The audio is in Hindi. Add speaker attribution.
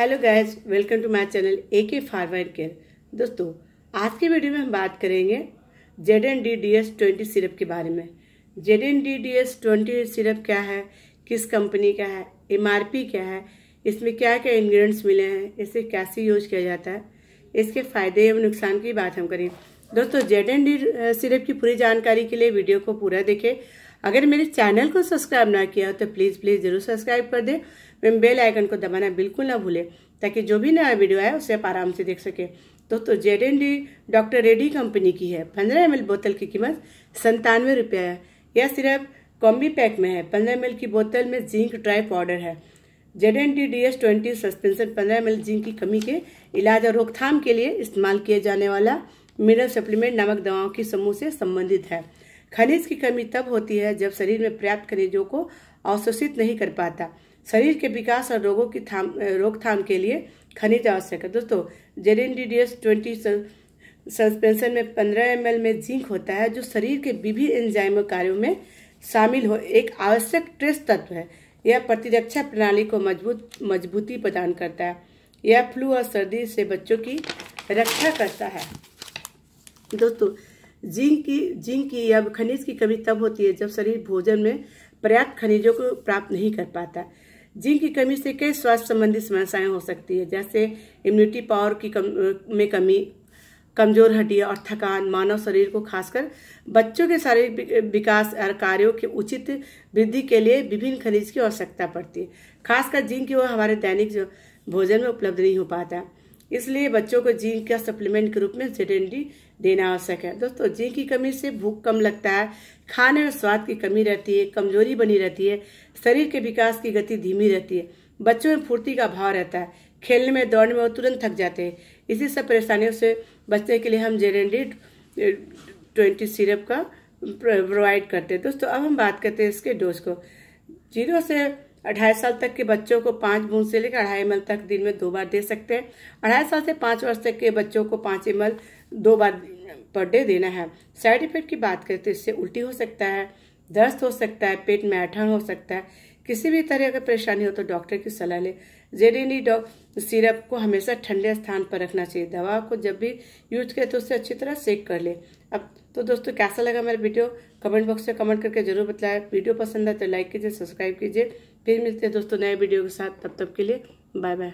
Speaker 1: hello guys welcome to my channel A K farmer care दोस्तों आज के वीडियो में हम बात करेंगे Z N D D S twenty syrup के बारे में Z N D D S twenty syrup क्या है किस कंपनी का है एम आर पी क्या है इसमें क्या क्या इंग्रेडिएंट्स मिले हैं इसे कैसे यूज किया जाता है इसके फायदे एवं नुकसान की बात हम करें दोस्तों जेड एन डी सिरप की पूरी जानकारी के लिए वीडियो को पूरा देखें अगर मेरे चैनल को सब्सक्राइब ना किया हो तो प्लीज़ प्लीज़ ज़रूर सब्सक्राइब कर दे मैम बेल आइकन को दबाना बिल्कुल ना भूलें ताकि जो भी नया वीडियो आए उसे आप आराम से देख सकें तो तो Z N D doctor Reddy company की है पंद्रह एम बोतल की कीमत संतानवे रुपया है यह सिर्फ कॉम्बी पैक में है पंद्रह एम की बोतल में जिंक ड्राई पाउडर है Z N D D S twenty suspension पंद्रह एम जिंक की कमी के इलाज और रोकथाम के लिए इस्तेमाल किया जाने वाला मिनरल सप्लीमेंट नामक दवाओं की समूह से संबंधित है खनिज की कमी तब होती है जब शरीर में पर्याप्त खनिजों को अवशोषित नहीं कर पाता शरीर के विकास और रोगों की थाम रोकथाम के लिए खनिज आवश्यक है दोस्तों N D D S twenty suspension में पंद्रह एम में जिंक होता है जो शरीर के विभिन्न एंजाइम कार्यों में शामिल हो एक आवश्यक ट्रेस तत्व है यह प्रतिरक्षा प्रणाली को मजबूत मजबूती प्रदान करता है यह फ्लू और सर्दी से बच्चों की रक्षा करता है दोस्तों जिंक की जिंक की या खनिज की कमी तब होती है जब शरीर भोजन में पर्याप्त खनिजों को प्राप्त नहीं कर पाता जिंक की कमी से कई स्वास्थ्य संबंधी समस्याएं हो सकती है जैसे इम्यूनिटी पावर की कम में कमी कमजोर हड्डियां और थकान मानव शरीर को खासकर बच्चों के शारीरिक विकास और कार्यों के उचित वृद्धि के लिए विभिन्न खनिज की आवश्यकता पड़ती है खासकर जिंक की वह हमारे दैनिक भोजन में उपलब्ध नहीं हो पाता है इसलिए बच्चों को जिंक का सप्लीमेंट के रूप में विटामिन डी देना आवश्यक है दोस्तों जिंक की कमी से भूख कम लगता है खाने में स्वाद की कमी रहती है कमजोरी बनी रहती है शरीर के विकास की गति धीमी रहती है बच्चों में फुर्ती का भाव रहता है खेलने में दौड़ने में वो तुरंत थक जाते हैं इसी सब परेशानियों से बचने के लिए हम जेरेन डी ट्वेंटी सिरप का प्रोवाइड करते हैं दोस्तों अब हम बात करते हैं इसके डोज को जीरो से अढ़ाई साल तक के बच्चों को पांच बूंद से लेकर अढ़ाई एम तक दिन में दो बार दे सकते हैं अढ़ाई साल से पांच वर्ष तक के बच्चों को पांच एम दो बार पर डे देना है साइड इफेक्ट की बात करें तो इससे उल्टी हो सकता है दर्द हो सकता है पेट में ऐठन हो सकता है किसी भी तरह की परेशानी हो तो डॉक्टर की सलाह लें डॉ सिरप को हमेशा ठंडे स्थान पर रखना चाहिए दवा को जब भी यूज करें तो उसे अच्छी तरह सेक कर लें अब तो दोस्तों कैसा लगा मेरा वीडियो कमेंट बॉक्स में कमेंट करके जरूर बताए वीडियो पसंद आए तो लाइक कीजिए सब्सक्राइब कीजिए फिर मिलते हैं दोस्तों नए वीडियो के साथ तब तक के लिए बाय बाय